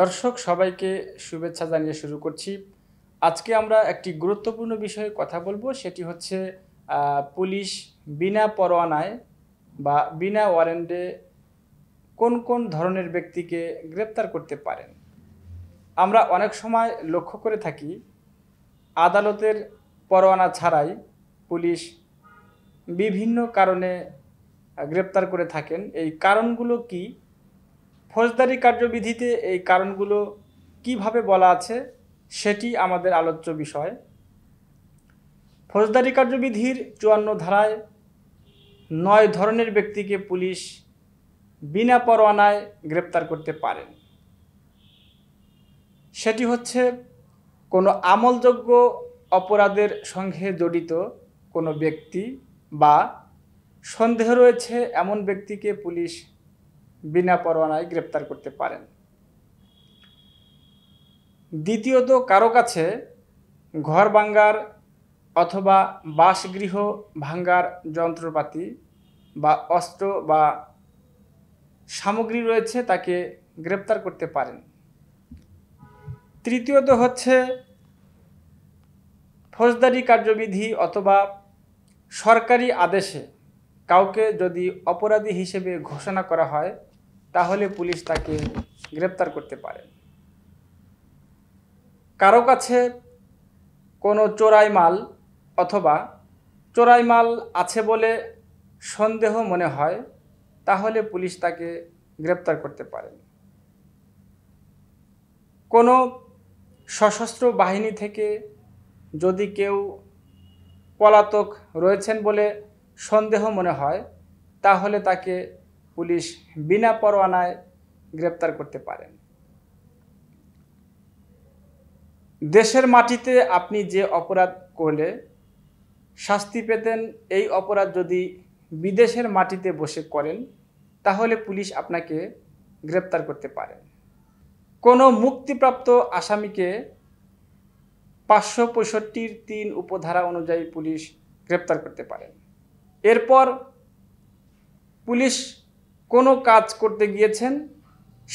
দর্শক সবাইকে শুভেচ্ছা জানিয়ে শুরু করছি আজকে আমরা একটি গুরুত্বপূর্ণ বিষয়ে কথা বলবো সেটি হচ্ছে পুলিশ বিনা পরোয়ানায় বা বিনা ওয়ারেন্টে কোন কোন ধরনের ব্যক্তিকে গ্রেপ্তার করতে পারেন আমরা অনেক সময় লক্ষ্য করে থাকি আদালতের পরোয়ানা ছাড়াই পুলিশ বিভিন্ন কারণে গ্রেপ্তার করে থাকেন এই কারণগুলো কি ফৌজদারি কার্যবিধিতে এই কারণগুলো কিভাবে বলা আছে সেটি আমাদের আলোচ্য বিষয় ফৌজদারি কার্যবিধির চুয়ান্ন ধারায় নয় ধরনের ব্যক্তিকে পুলিশ বিনা পরোয়ানায় গ্রেপ্তার করতে পারেন সেটি হচ্ছে কোনো আমলযোগ্য অপরাধের সঙ্গে জড়িত কোনো ব্যক্তি বা সন্দেহ রয়েছে এমন ব্যক্তিকে পুলিশ বিনা পরোয়ানায় গ্রেপ্তার করতে পারেন দ্বিতীয়ত কারো কাছে ঘর ভাঙ্গার অথবা বাসগৃহ ভাঙ্গার যন্ত্রপাতি বা অস্ত্র বা সামগ্রী রয়েছে তাকে গ্রেপ্তার করতে পারেন তৃতীয়ত হচ্ছে ফৌজদারি কার্যবিধি অথবা সরকারি আদেশে কাউকে যদি অপরাধী হিসেবে ঘোষণা করা হয় তাহলে পুলিশ তাকে গ্রেপ্তার করতে পারে কারো কাছে কোনো চোরাই মাল অথবা চোরাই মাল আছে বলে সন্দেহ মনে হয় তাহলে পুলিশ তাকে গ্রেপ্তার করতে পারে কোনো সশস্ত্র বাহিনী থেকে যদি কেউ পলাতক রয়েছেন বলে সন্দেহ মনে হয় তাহলে তাকে পুলিশ বিনা পরোয়ানায় গ্রেপ্তার করতে পারেন দেশের মাটিতে আপনি যে অপরাধ করলে শাস্তি পেতেন এই অপরাধ যদি বিদেশের মাটিতে বসে করেন তাহলে পুলিশ আপনাকে গ্রেপ্তার করতে পারে কোনো মুক্তিপ্রাপ্ত আসামিকে পাঁচশো পঁয়ষট্টির তিন উপধারা অনুযায়ী পুলিশ গ্রেপ্তার করতে পারেন এরপর পুলিশ কোনো কাজ করতে গিয়েছেন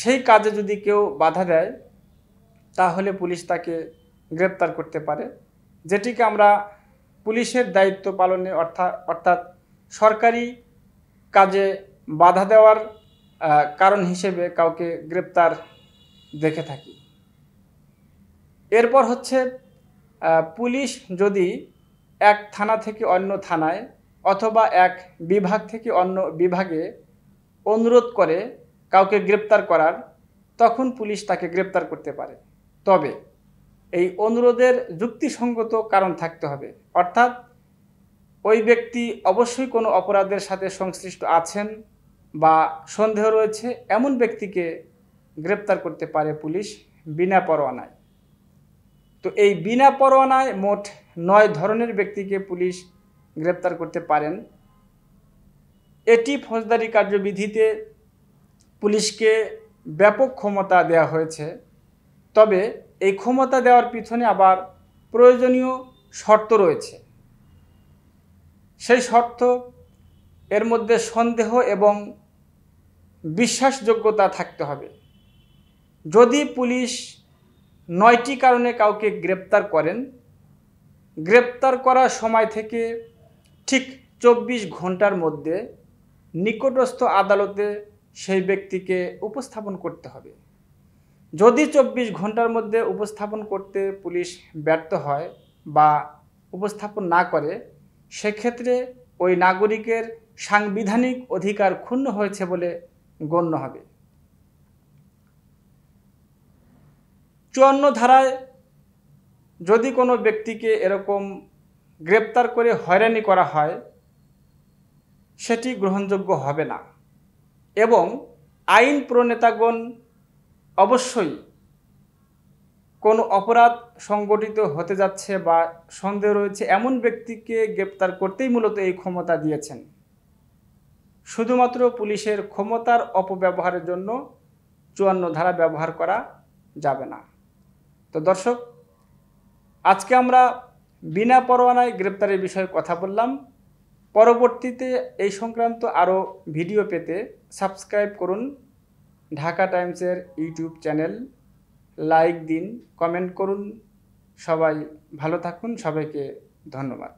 সেই কাজে যদি কেউ বাধা দেয় তাহলে পুলিশ তাকে গ্রেপ্তার করতে পারে যেটিকে আমরা পুলিশের দায়িত্ব পালনে অর্থাৎ অর্থাৎ সরকারি কাজে বাধা দেওয়ার কারণ হিসেবে কাউকে গ্রেপ্তার দেখে থাকি এরপর হচ্ছে পুলিশ যদি এক থানা থেকে অন্য থানায় অথবা এক বিভাগ থেকে অন্য বিভাগে অনুরোধ করে কাউকে গ্রেপ্তার করার তখন পুলিশ তাকে গ্রেপ্তার করতে পারে তবে এই অনুরোধের যুক্তিসঙ্গত কারণ থাকতে হবে অর্থাৎ ওই ব্যক্তি অবশ্যই কোনো অপরাধের সাথে সংশ্লিষ্ট আছেন বা সন্দেহ রয়েছে এমন ব্যক্তিকে গ্রেপ্তার করতে পারে পুলিশ বিনা পরোয়ানায় তো এই বিনা পরোয়ানায় মোট নয় ধরনের ব্যক্তিকে পুলিশ গ্রেপ্তার করতে পারেন এটি ফৌজদারি কার্যবিধিতে পুলিশকে ব্যাপক ক্ষমতা দেয়া হয়েছে তবে এই ক্ষমতা দেওয়ার পিছনে আবার প্রয়োজনীয় শর্ত রয়েছে সেই শর্ত এর মধ্যে সন্দেহ এবং বিশ্বাসযোগ্যতা থাকতে হবে যদি পুলিশ নয়টি কারণে কাউকে গ্রেপ্তার করেন গ্রেপ্তার করার সময় থেকে ঠিক চব্বিশ ঘন্টার মধ্যে নিকটস্থ আদালতে সেই ব্যক্তিকে উপস্থাপন করতে হবে যদি চব্বিশ ঘন্টার মধ্যে উপস্থাপন করতে পুলিশ ব্যর্থ হয় বা উপস্থাপন না করে সেক্ষেত্রে ওই নাগরিকের সাংবিধানিক অধিকার ক্ষুণ্ণ হয়েছে বলে গণ্য হবে চুয়ান্ন ধারায় যদি কোনো ব্যক্তিকে এরকম গ্রেপ্তার করে হয়রানি করা হয় সেটি গ্রহণযোগ্য হবে না এবং আইন প্রণেতাগণ অবশ্যই কোনো অপরাধ সংগঠিত হতে যাচ্ছে বা সন্দেহ রয়েছে এমন ব্যক্তিকে গ্রেপ্তার করতেই মূলত এই ক্ষমতা দিয়েছেন শুধুমাত্র পুলিশের ক্ষমতার অপব্যবহারের জন্য চুয়ান্ন ধারা ব্যবহার করা যাবে না তো দর্শক আজকে আমরা বিনা পরোয়ানায় গ্রেপ্তারের বিষয়ে কথা বললাম পরবর্তীতে এই সংক্রান্ত আরও ভিডিও পেতে সাবস্ক্রাইব করুন ঢাকা টাইমসের ইউটিউব চ্যানেল লাইক দিন কমেন্ট করুন সবাই ভালো থাকুন সবাইকে ধন্যবাদ